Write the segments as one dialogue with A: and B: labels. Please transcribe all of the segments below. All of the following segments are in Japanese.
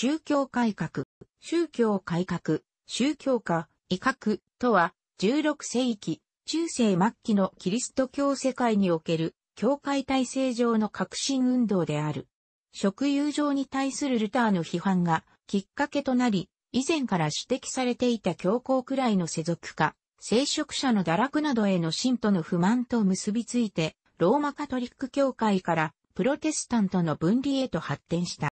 A: 宗教改革、宗教改革、宗教化、威嚇とは、16世紀、中世末期のキリスト教世界における、教会体制上の革新運動である。職友上に対するルターの批判がきっかけとなり、以前から指摘されていた教皇くらいの世俗化、聖職者の堕落などへの信徒の不満と結びついて、ローマカトリック教会からプロテスタントの分離へと発展した。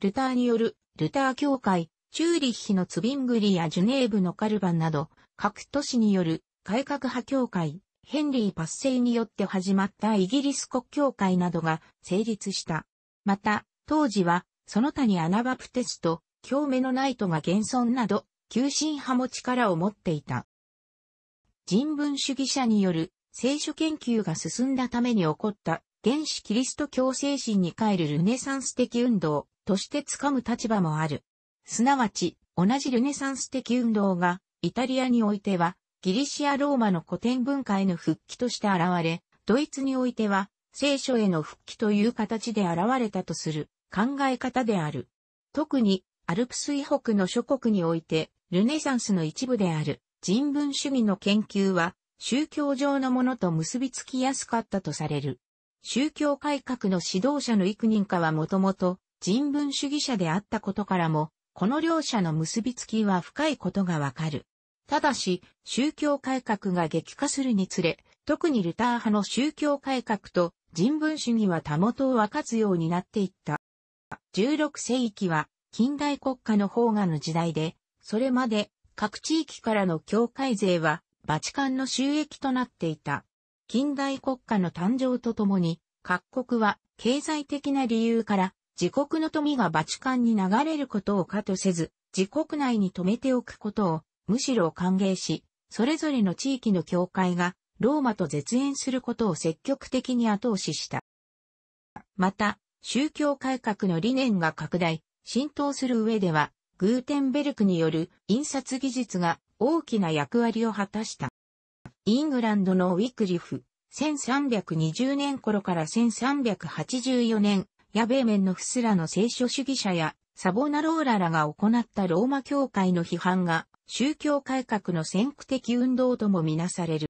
A: ルターによる、ルター教会、チューリッヒのツビングリやジュネーブのカルバンなど、各都市による改革派教会、ヘンリー・パッセイによって始まったイギリス国教会などが成立した。また、当時は、その他にアナバプテスト、京メのナイトが現存など、急進派も力を持っていた。人文主義者による聖書研究が進んだために起こった原始キリスト教精神に帰るルネサンス的運動、として掴む立場もある。すなわち、同じルネサンス的運動が、イタリアにおいては、ギリシア・ローマの古典文化への復帰として現れ、ドイツにおいては、聖書への復帰という形で現れたとする考え方である。特に、アルプス以北の諸国において、ルネサンスの一部である人文主義の研究は、宗教上のものと結びつきやすかったとされる。宗教改革の指導者の幾人かはもともと、人文主義者であったことからも、この両者の結びつきは深いことがわかる。ただし、宗教改革が激化するにつれ、特にルター派の宗教改革と人文主義はたもとを分かつようになっていった。16世紀は近代国家の方がの時代で、それまで各地域からの境界税はバチカンの収益となっていた。近代国家の誕生とともに、各国は経済的な理由から自国の富がバチカンに流れることを可とせず、自国内に止めておくことを、むしろ歓迎し、それぞれの地域の教会が、ローマと絶縁することを積極的に後押しした。また、宗教改革の理念が拡大、浸透する上では、グーテンベルクによる印刷技術が大きな役割を果たした。イングランドのウィクリフ、1320年頃から1384年、やべえンのフスラの聖書主義者やサボナローラらが行ったローマ教会の批判が宗教改革の先駆的運動ともみなされる。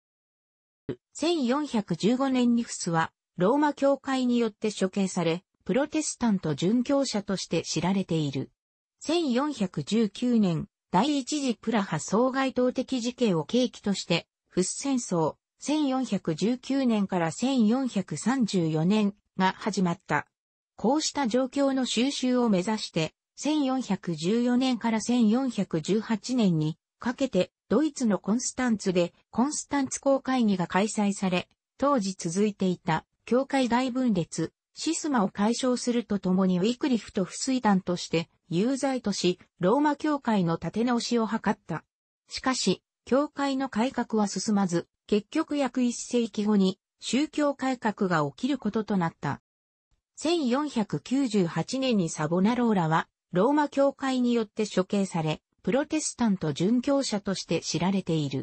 A: 1415年にフスはローマ教会によって処刑され、プロテスタント殉教者として知られている。1419年、第一次プラハ総外統的事件を契機として、フス戦争、1419年から1434年が始まった。こうした状況の収集を目指して、1414年から1418年にかけてドイツのコンスタンツでコンスタンツ公会議が開催され、当時続いていた教会大分裂、シスマを解消するとともにウィクリフと不水団として有罪とし、ローマ教会の立て直しを図った。しかし、教会の改革は進まず、結局約一世紀後に宗教改革が起きることとなった。1498年にサボナローラは、ローマ教会によって処刑され、プロテスタント殉教者として知られている。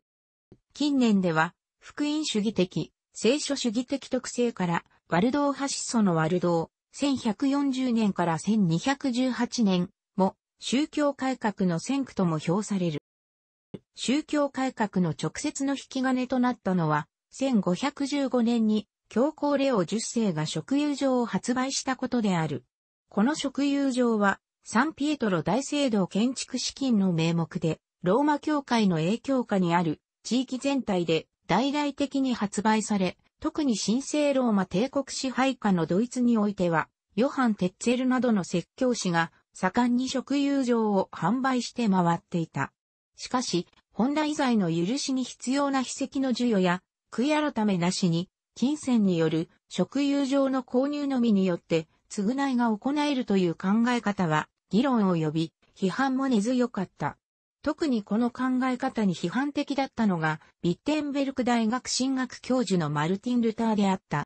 A: 近年では、福音主義的、聖書主義的特性から、ワルドーハシソのワルドー、1140年から1218年も、宗教改革の先駆とも評される。宗教改革の直接の引き金となったのは、1515年に教皇レオ10世が食友場を発売したことである。この食友場は、サンピエトロ大聖堂建築資金の名目で、ローマ教会の影響下にある地域全体で大々的に発売され、特に神聖ローマ帝国支配下のドイツにおいては、ヨハン・テッツェルなどの説教師が盛んに食友場を販売して回っていた。しかし、本来財の許しに必要な秘跡の授与や、悔い改めなしに、金銭による職有上の購入のみによって償いが行えるという考え方は議論を呼び批判も根強かった。特にこの考え方に批判的だったのがビッテンベルク大学進学教授のマルティン・ルターであった。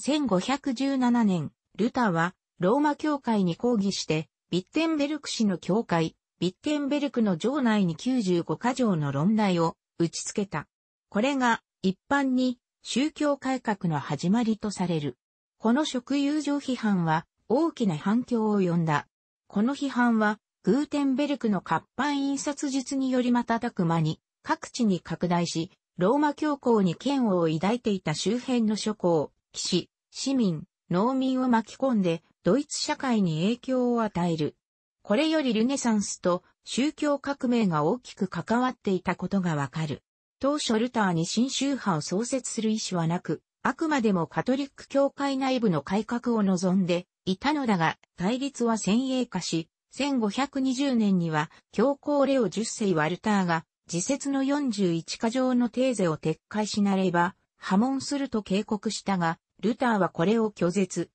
A: 1517年、ルターはローマ教会に抗議してビッテンベルク市の教会、ビッテンベルクの城内に95箇条の論題を打ち付けた。これが一般に宗教改革の始まりとされる。この食友情批判は大きな反響を呼んだ。この批判は、グーテンベルクの活版印刷術により瞬く間に各地に拡大し、ローマ教皇に嫌悪を抱いていた周辺の諸侯、騎士、市民、農民を巻き込んで、ドイツ社会に影響を与える。これよりルネサンスと宗教革命が大きく関わっていたことがわかる。当初ルターに新宗派を創設する意思はなく、あくまでもカトリック教会内部の改革を望んでいたのだが、対立は先鋭化し、1520年には教皇レオ10世ワルターが、自説の41箇条のテーゼを撤回しなれば、破門すると警告したが、ルターはこれを拒絶。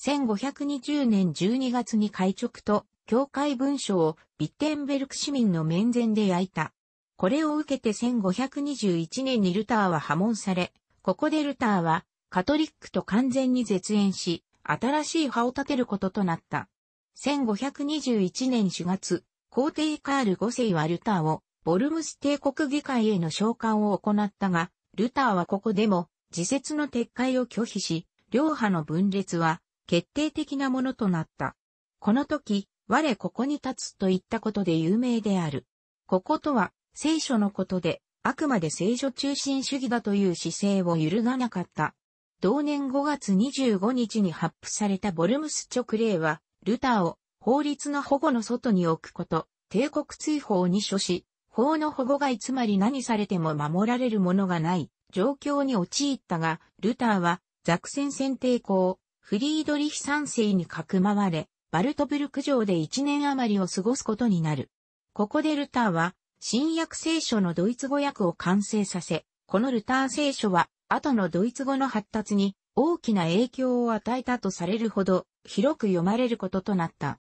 A: 1520年12月に会直と、教会文書をビッテンベルク市民の面前で焼いた。これを受けて1521年にルターは破門され、ここでルターはカトリックと完全に絶縁し、新しい派を立てることとなった。1521年4月、皇帝カール5世はルターをボルムス帝国議会への召喚を行ったが、ルターはここでも自説の撤回を拒否し、両派の分裂は決定的なものとなった。この時、我ここに立つといったことで有名である。こことは、聖書のことで、あくまで聖書中心主義だという姿勢を揺るがなかった。同年5月25日に発布されたボルムス勅令は、ルターを法律の保護の外に置くこと、帝国追放に処し、法の保護いつまり何されても守られるものがない状況に陥ったが、ルターはザクセン選定校、フリードリヒ三世にかくまわれ、バルトブルク城で1年余りを過ごすことになる。ここでルターは新約聖書のドイツ語訳を完成させ、このルター聖書は、後のドイツ語の発達に大きな影響を与えたとされるほど、広く読まれることとなった。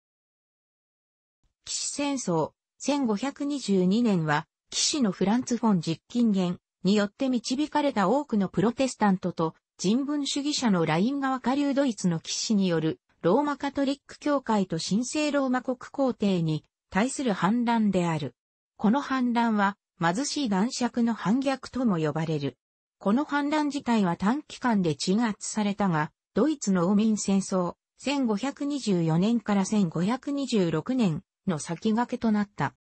A: 騎士戦争、1522年は、騎士のフランツ・フォン実近元によって導かれた多くのプロテスタントと人文主義者のライン川下流ドイツの騎士によるローマカトリック教会と神聖ローマ国皇帝に対する反乱である。この反乱は、貧しい男爵の反逆とも呼ばれる。この反乱自体は短期間で鎮圧されたが、ドイツの王民戦争、1524年から1526年の先駆けとなった。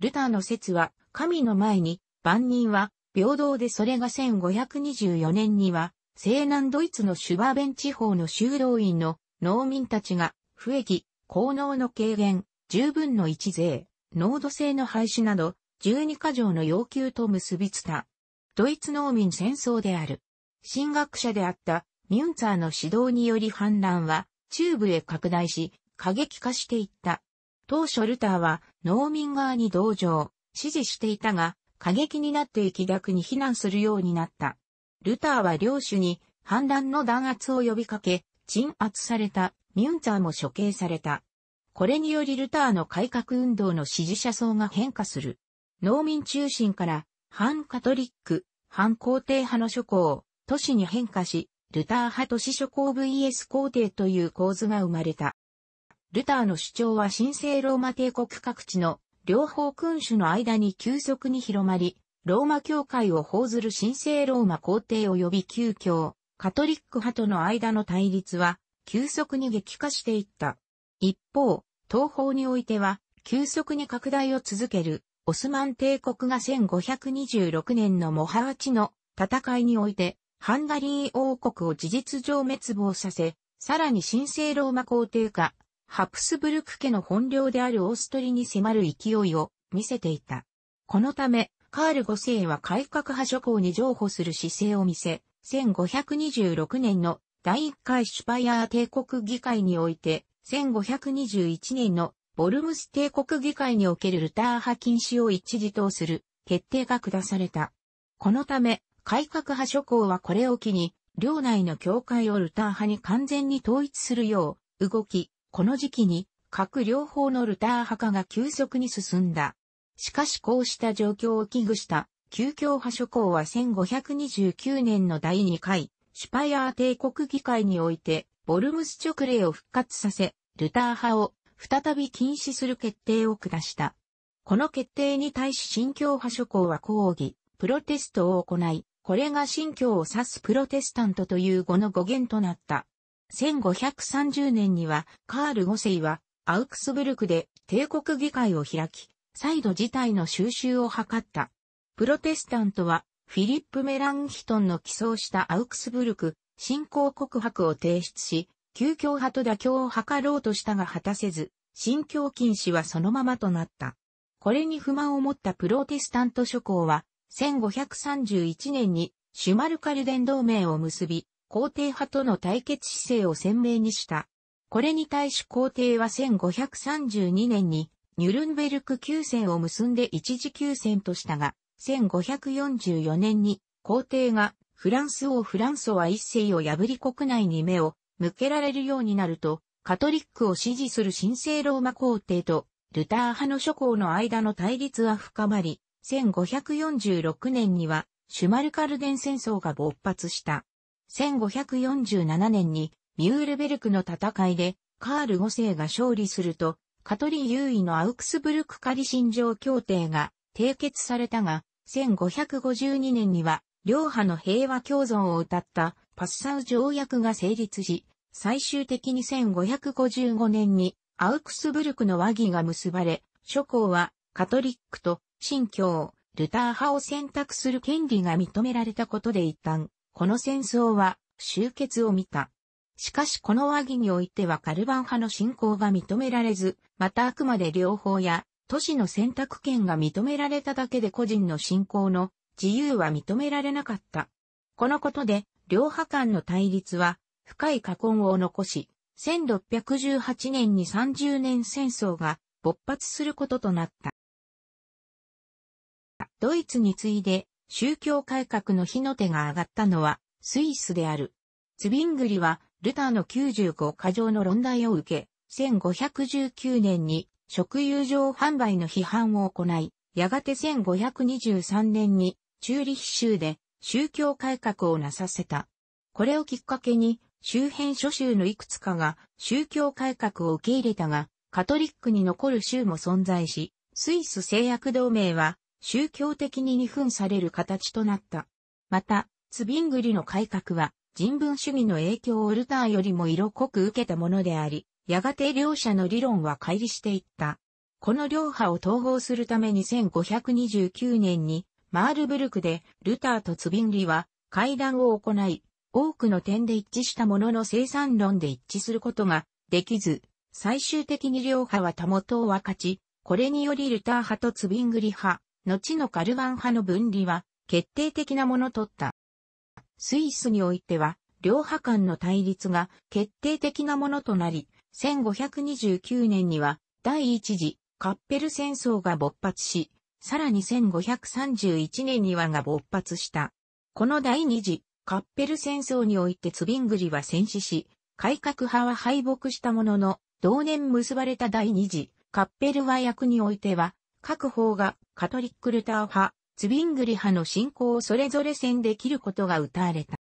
A: ルターの説は、神の前に、万人は、平等でそれが1524年には、西南ドイツのシュバーベン地方の修道院の農民たちが、不益、効能の軽減、十分の一税、濃度性の廃止など、12か条の要求と結びつた。ドイツ農民戦争である。進学者であったミュンツァーの指導により反乱は中部へ拡大し、過激化していった。当初ルターは農民側に同情、支持していたが、過激になっていき逆に非難するようになった。ルターは領主に反乱の弾圧を呼びかけ、鎮圧された、ミュンツァーも処刑された。これによりルターの改革運動の支持者層が変化する。農民中心から反カトリック、反皇帝派の諸侯、都市に変化し、ルター派都市諸侯 VS 皇帝という構図が生まれた。ルターの主張は神聖ローマ帝国各地の両方君主の間に急速に広まり、ローマ教会を報ずる神聖ローマ皇帝及び旧教、カトリック派との間の対立は急速に激化していった。一方、東方においては、急速に拡大を続ける、オスマン帝国が1526年のモハワチの戦いにおいて、ハンガリー王国を事実上滅亡させ、さらに神聖ローマ皇帝か、ハプスブルク家の本領であるオーストリに迫る勢いを見せていた。このため、カール5世は改革派諸侯に譲歩する姿勢を見せ、1526年の第1回シュパイアー帝国議会において、1521年のボルムス帝国議会におけるルター派禁止を一時とする決定が下された。このため、改革派諸侯はこれを機に、領内の教会をルター派に完全に統一するよう、動き、この時期に、各両方のルター派化が急速に進んだ。しかしこうした状況を危惧した、旧教派諸侯は1529年の第2回、シュパイアー帝国議会において、ボルムス直令を復活させ、ルター派を再び禁止する決定を下した。この決定に対し新教派諸侯は抗議、プロテストを行い、これが新教を指すプロテスタントという語の語源となった。1530年にはカール5世はアウクスブルクで帝国議会を開き、再度事態の収拾を図った。プロテスタントはフィリップ・メランヒトンの寄贈したアウクスブルク信仰告白を提出し、旧教派と妥協を図ろうとしたが果たせず、信教禁止はそのままとなった。これに不満を持ったプロテスタント諸侯は、1531年にシュマルカルデン同盟を結び、皇帝派との対決姿勢を鮮明にした。これに対し皇帝は1532年にニュルンベルク休戦を結んで一時休戦としたが、1544年に皇帝がフランス王フランソは一世を破り国内に目を向けられるようになると、カトリックを支持する神聖ローマ皇帝とルター派の諸侯の間の対立は深まり、1546年にはシュマルカルデン戦争が勃発した。1547年にミュールベルクの戦いでカール5世が勝利すると、カトリ優位のアウクスブルク仮信条協定が締結されたが、1552年には両派の平和共存を謳ったパッサウ条約が成立し、最終的に1555年にアウクスブルクの和議が結ばれ、諸侯はカトリックと新教、ルター派を選択する権利が認められたことで一旦、この戦争は終結を見た。しかしこの和議においてはカルバン派の信仰が認められず、またあくまで両方や都市の選択権が認められただけで個人の信仰の自由は認められなかった。このことで、両派間の対立は、深い過根を残し、1618年に30年戦争が勃発することとなった。ドイツに次いで宗教改革の火の手が上がったのはスイスである。ツビングリはルターの95過剰の論題を受け、1519年に食友情販売の批判を行い、やがて1523年にチューリヒ州で宗教改革をなさせた。これをきっかけに周辺諸州のいくつかが宗教改革を受け入れたが、カトリックに残る州も存在し、スイス制約同盟は宗教的に二分される形となった。また、ツビングリの改革は人文主義の影響をルターよりも色濃く受けたものであり、やがて両者の理論は乖離していった。この両派を統合するために1529年にマールブルクで、ルターとツビンリは会談を行い、多くの点で一致したものの生産論で一致することができず、最終的に両派はたもとを分かち、これによりルター派とツビングリ派、後のカルバン派の分離は決定的なものとった。スイスにおいては、両派間の対立が決定的なものとなり、1529年には第一次カッペル戦争が勃発し、さらに1531年にはが勃発した。この第二次カッペル戦争においてツビングリは戦死し、改革派は敗北したものの、同年結ばれた第二次カッペル和訳においては、各方がカトリックルター派、ツビングリ派の信仰をそれぞれ選で切ることが謳われた。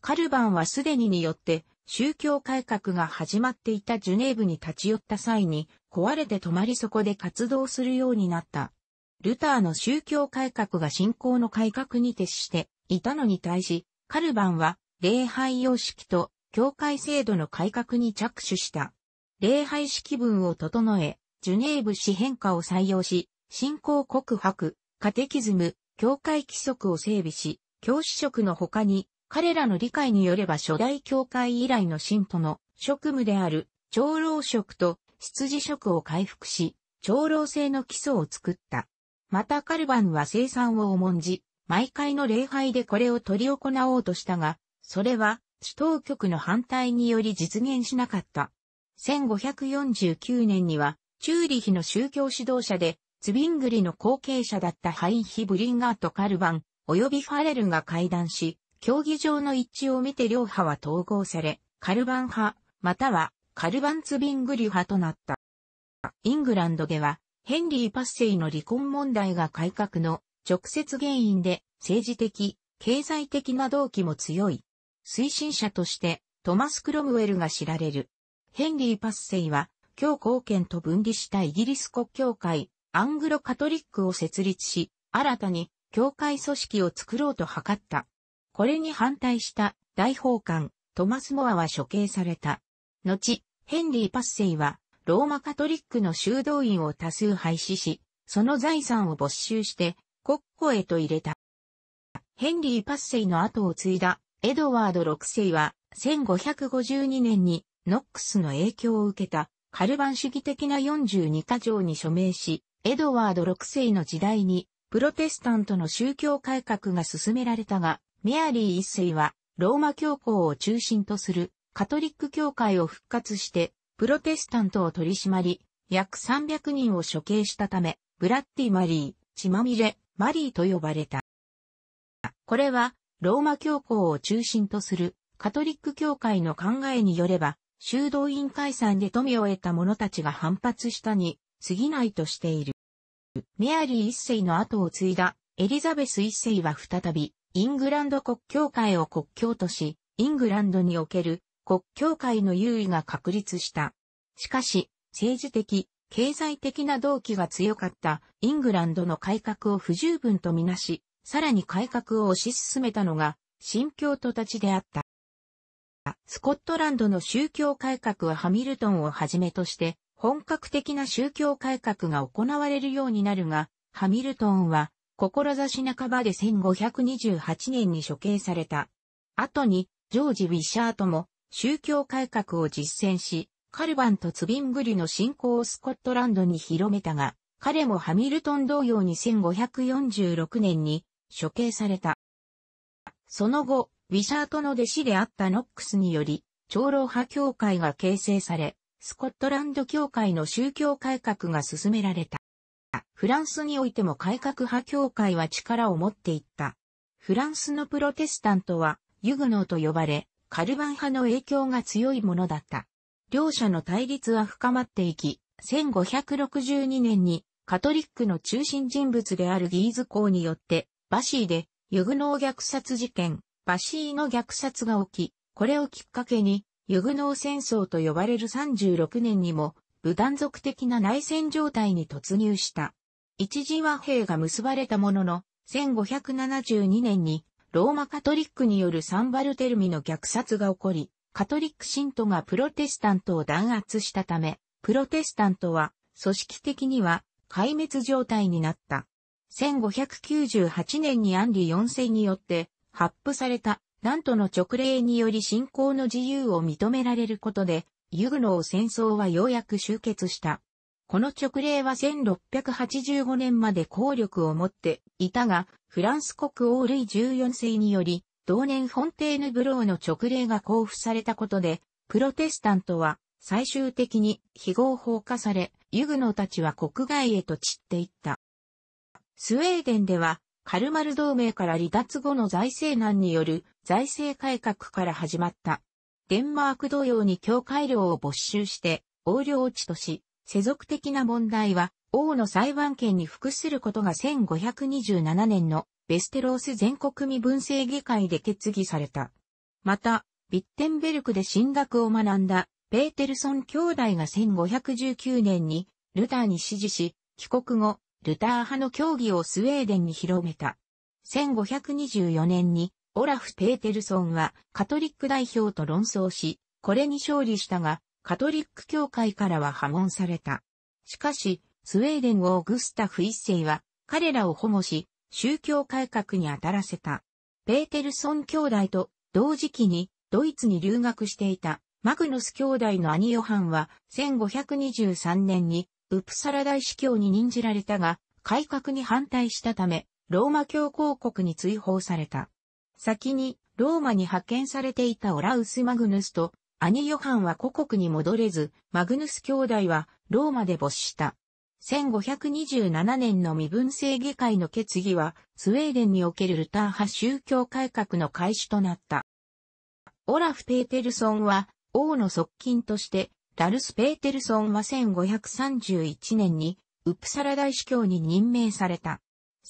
A: カルバンはすでにによって宗教改革が始まっていたジュネーブに立ち寄った際に、壊れて泊まりそこで活動するようになった。ルターの宗教改革が信仰の改革に徹していたのに対し、カルバンは礼拝様式と教会制度の改革に着手した。礼拝式文を整え、ジュネーブ詩変化を採用し、信仰告白、カテキズム、教会規則を整備し、教師職の他に彼らの理解によれば初代教会以来の信徒の職務である長老職と羊職を回復し、長老制の基礎を作った。またカルバンは生産を重んじ、毎回の礼拝でこれを取り行おうとしたが、それは、首当局の反対により実現しなかった。1549年には、チューリヒの宗教指導者で、ツビングリの後継者だったハインヒ・ブリンガーとカルバン、及びファレルが会談し、競技場の一致を見て両派は統合され、カルバン派、またはカルバンツビングリ派となった。イングランドでは、ヘンリー・パッセイの離婚問題が改革の直接原因で政治的、経済的な動機も強い。推進者としてトマス・クロムウェルが知られる。ヘンリー・パッセイは、教皇権と分離したイギリス国教会、アングロカトリックを設立し、新たに教会組織を作ろうと図った。これに反対した大法官、トマス・モアは処刑された。後、ヘンリー・パッセイは、ローマカトリックの修道院を多数廃止し、その財産を没収して、国庫へと入れた。ヘンリー・パッセイの後を継いだ、エドワード6世は、1552年に、ノックスの影響を受けた、カルバン主義的な42カ条に署名し、エドワード6世の時代に、プロテスタントの宗教改革が進められたが、メアリー一世は、ローマ教皇を中心とするカトリック教会を復活して、プロテスタントを取り締まり、約300人を処刑したため、ブラッディ・マリー、血まみれ、マリーと呼ばれた。これは、ローマ教皇を中心とするカトリック教会の考えによれば、修道院解散で富を得た者たちが反発したに過ぎないとしている。メアリー一世の後を継いだエリザベス一世は再びイングランド国教会を国教とし、イングランドにおける国教会の優位が確立した。しかし、政治的、経済的な動機が強かったイングランドの改革を不十分とみなし、さらに改革を推し進めたのが、新教徒たちであった。スコットランドの宗教改革はハミルトンをはじめとして、本格的な宗教改革が行われるようになるが、ハミルトンは志半ばで1528年に処刑された。後に、ジョージ・ウィシャートも宗教改革を実践し、カルバンとツビングリの信仰をスコットランドに広めたが、彼もハミルトン同様に1546年に処刑された。その後、ウィシャートの弟子であったノックスにより、長老派教会が形成され、スコットランド教会の宗教改革が進められた。フランスにおいても改革派教会は力を持っていった。フランスのプロテスタントはユグノーと呼ばれ、カルバン派の影響が強いものだった。両者の対立は深まっていき、1562年にカトリックの中心人物であるギーズ公によって、バシーでユグノー虐殺事件、バシーの虐殺が起き、これをきっかけに、ユグノー戦争と呼ばれる36年にも、無断続的な内戦状態に突入した。一時和平が結ばれたものの、1572年にローマカトリックによるサンバルテルミの虐殺が起こり、カトリック信徒がプロテスタントを弾圧したため、プロテスタントは組織的には壊滅状態になった。1598年にアンリ4世によって発布されたなんとの直令により信仰の自由を認められることで、ユグノー戦争はようやく終結した。この直令は1685年まで効力を持っていたが、フランス国王ルイ14世により、同年フォンテーヌブローの直令が交付されたことで、プロテスタントは最終的に非合法化され、ユグノたちは国外へと散っていった。スウェーデンでは、カルマル同盟から離脱後の財政難による財政改革から始まった。デンマーク同様に教会領を没収して、横領地とし、世俗的な問題は、王の裁判権に服することが1527年のベステロース全国民分政議会で決議された。また、ビッテンベルクで進学を学んだペーテルソン兄弟が1519年にルターに支持し、帰国後、ルター派の教義をスウェーデンに広めた。1524年にオラフ・ペーテルソンはカトリック代表と論争し、これに勝利したが、カトリック教会からは破門された。しかし、スウェーデン王グスタフ一世は彼らを保護し、宗教改革に当たらせた。ペーテルソン兄弟と同時期にドイツに留学していたマグノス兄弟の兄ヨハンは1523年にウプサラ大司教に任じられたが、改革に反対したため、ローマ教皇国に追放された。先にローマに派遣されていたオラウス・マグヌスと兄ヨハンは故国に戻れず、マグヌス兄弟はローマで没した。1527年の身分制議会の決議は、スウェーデンにおけるルター派宗教改革の開始となった。オラフ・ペーテルソンは、王の側近として、ラルス・ペーテルソンは1531年に、ウプサラ大司教に任命された。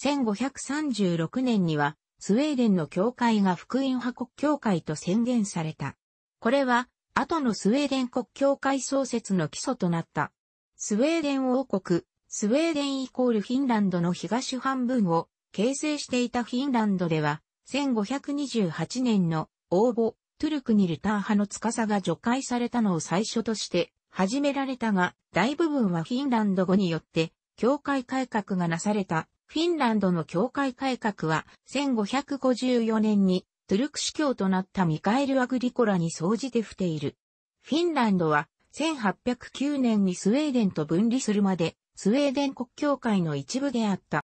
A: 1536年には、スウェーデンの教会が福音派国教会と宣言された。これは、後のスウェーデン国境界創設の基礎となった。スウェーデン王国、スウェーデンイコールフィンランドの東半分を形成していたフィンランドでは、1528年の応募、トゥルクニルター派の司が除外されたのを最初として始められたが、大部分はフィンランド語によって、教会改革がなされた。フィンランドの教会改革は1554年にトゥルク司教となったミカエル・アグリコラに総じて伏ている。フィンランドは1809年にスウェーデンと分離するまでスウェーデン国教会の一部であった。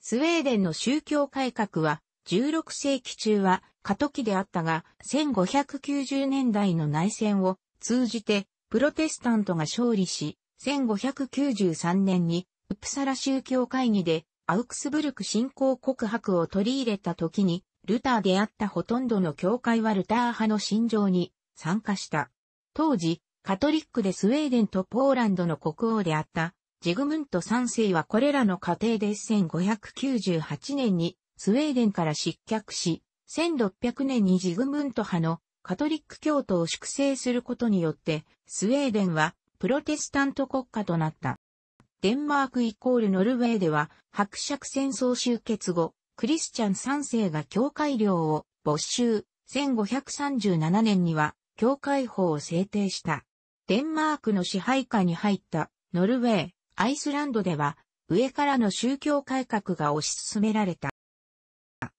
A: スウェーデンの宗教改革は16世紀中は過渡期であったが1590年代の内戦を通じてプロテスタントが勝利し1593年にウプサラ宗教会議でアウクスブルク信仰告白を取り入れた時にルターであったほとんどの教会はルター派の信条に参加した。当時、カトリックでスウェーデンとポーランドの国王であったジグムント3世はこれらの過程で1598年にスウェーデンから失脚し、1600年にジグムント派のカトリック教徒を粛清することによって、スウェーデンはプロテスタント国家となった。デンマークイコールノルウェーでは、伯爵戦争終結後、クリスチャン3世が教会領を没収、1537年には教会法を制定した。デンマークの支配下に入ったノルウェー、アイスランドでは上からの宗教改革が推し進められた。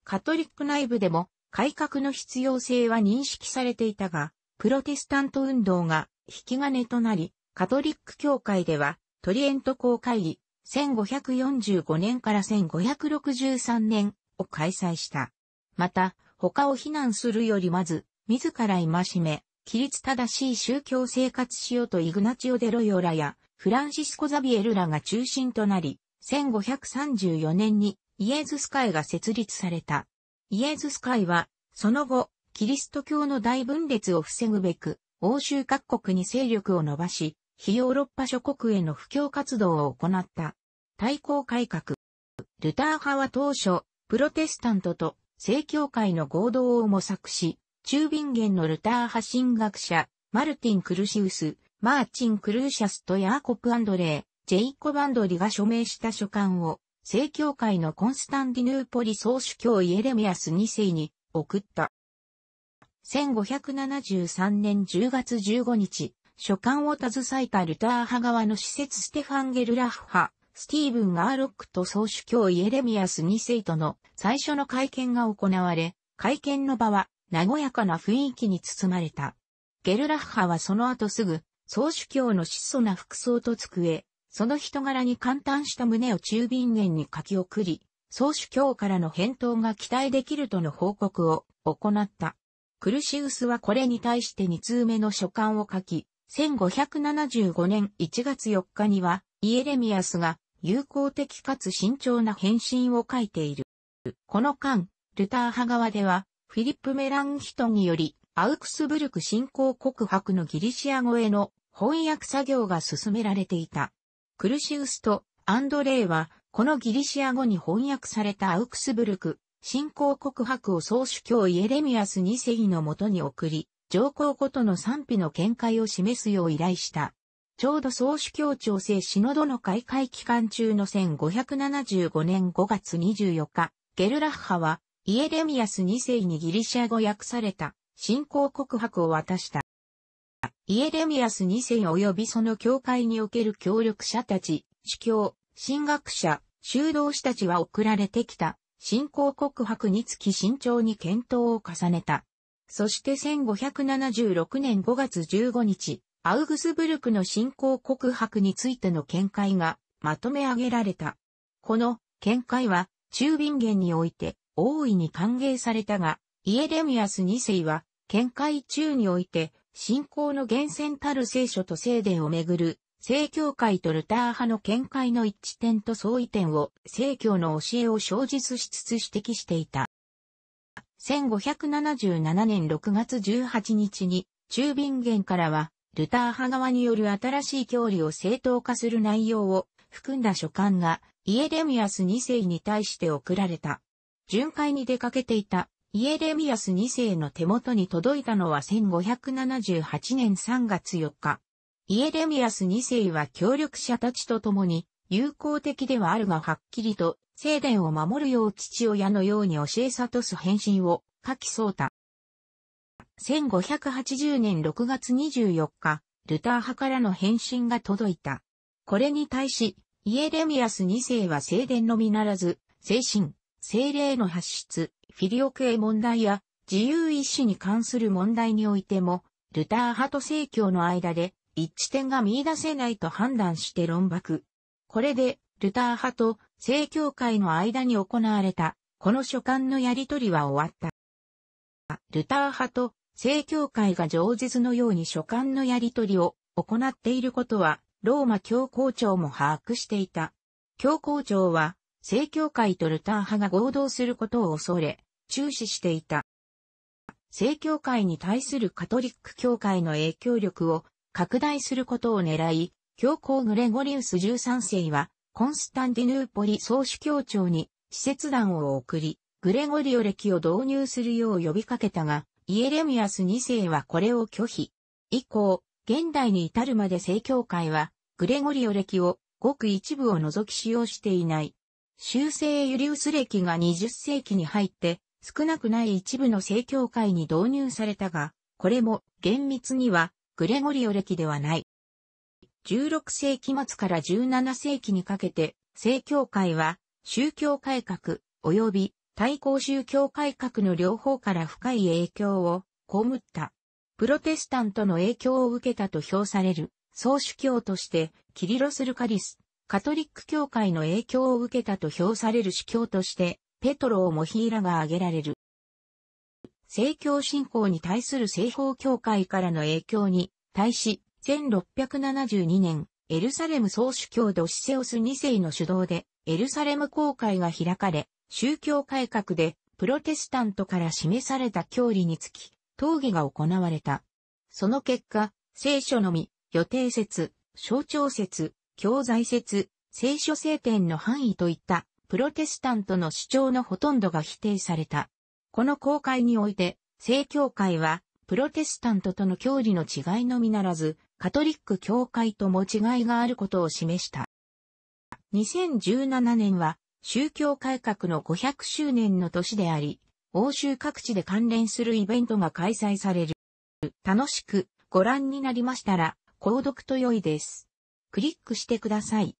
A: カトリック内部でも改革の必要性は認識されていたが、プロテスタント運動が引き金となり、カトリック教会ではトリエント公会議、1545年から1563年を開催した。また、他を非難するよりまず、自ら戒め、規律正しい宗教生活しようとイグナチオ・デロヨラや、フランシスコ・ザビエルらが中心となり、1534年にイエズス会が設立された。イエズス会は、その後、キリスト教の大分裂を防ぐべく、欧州各国に勢力を伸ばし、非ヨーロッパ諸国への布教活動を行った。対抗改革。ルター派は当初、プロテスタントと正教会の合同を模索し、中便元のルター派神学者、マルティン・クルシウス、マーチン・クルーシャスとヤーコプ・アンドレー、ジェイコ・バンドリが署名した書簡を、正教会のコンスタンディヌーポリ総主教イエレミアス2世に送った。1573年10月15日、書簡を携えたルター派側の施設ステファン・ゲルラッハ、スティーブン・ガーロックと総主教イエレミアス2世との最初の会見が行われ、会見の場は和やかな雰囲気に包まれた。ゲルラッハはその後すぐ、総主教の質素な服装と机、その人柄に簡単した胸を中便源に書き送り、総主教からの返答が期待できるとの報告を行った。クルシウスはこれに対して2通目の書簡を書き、1575年1月4日には、イエレミアスが友好的かつ慎重な返信を書いている。この間、ルター派側では、フィリップ・メランヒトにより、アウクスブルク侵興告白のギリシア語への翻訳作業が進められていた。クルシウスとアンドレイは、このギリシア語に翻訳されたアウクスブルク侵興告白を総主教イエレミアス2世のもとに送り、上皇ごとの賛否の見解を示すよう依頼した。ちょうど総主教調制シノドの開会期間中の1575年5月24日、ゲルラッハは、イエレミアス2世にギリシャ語訳された、信仰告白を渡した。イエレミアス2世及びその教会における協力者たち、主教、神学者、修道士たちは送られてきた、信仰告白につき慎重に検討を重ねた。そして1576年5月15日、アウグスブルクの信仰告白についての見解がまとめ上げられた。この見解は中便原において大いに歓迎されたが、イエレミアス2世は見解中において信仰の源泉たる聖書と聖殿をめぐる聖教会とルター派の見解の一致点と相違点を聖教の教えを生じしつつ指摘していた。1577年6月18日に、中便元からは、ルター派側による新しい教理を正当化する内容を含んだ書簡が、イエレミアス2世に対して送られた。巡回に出かけていたイエレミアス2世の手元に届いたのは1578年3月4日。イエレミアス2世は協力者たちと共に友好的ではあるがはっきりと、聖殿を守るよう父親のように教え悟す返信を、書きそうた。1580年6月24日、ルター派からの返信が届いた。これに対し、イエレミアス2世は聖殿のみならず、精神、精霊の発出、フィリオ系問題や自由意志に関する問題においても、ルター派と聖教の間で一致点が見出せないと判断して論爆。これで、ルター派と正教会の間に行われた、この書簡のやり取りは終わった。ルター派と正教会が上絶のように書簡のやり取りを行っていることは、ローマ教皇庁も把握していた。教皇庁は、正教会とルター派が合同することを恐れ、注視していた。正教会に対するカトリック教会の影響力を拡大することを狙い、教皇グレゴリウス13世は、コンスタンティヌーポリ総主教庁に、使節団を送り、グレゴリオ歴を導入するよう呼びかけたが、イエレミアス2世はこれを拒否。以降、現代に至るまで正教会は、グレゴリオ歴を、ごく一部を除き使用していない。修正ユリウス歴が20世紀に入って、少なくない一部の正教会に導入されたが、これも厳密にはグレゴリオ歴ではない。16世紀末から17世紀にかけて、正教会は宗教改革及び対抗宗教改革の両方から深い影響を被った。プロテスタントの影響を受けたと評される、総主教として、キリロス・ルカリス、カトリック教会の影響を受けたと評される主教として、ペトロ・をモヒーラが挙げられる。正教信仰に対する西方教会からの影響に対し、1672年、エルサレム総主教ドシセオス2世の主導で、エルサレム公会が開かれ、宗教改革で、プロテスタントから示された教理につき、討議が行われた。その結果、聖書のみ、予定説、象徴説、教材説、聖書聖典の範囲といった、プロテスタントの主張のほとんどが否定された。この公会において、正教会は、プロテスタントとの教理の違いのみならず、カトリック教会とも違いがあることを示した。2017年は宗教改革の500周年の年であり、欧州各地で関連するイベントが開催される。楽しくご覧になりましたら、購読と良いです。クリックしてください。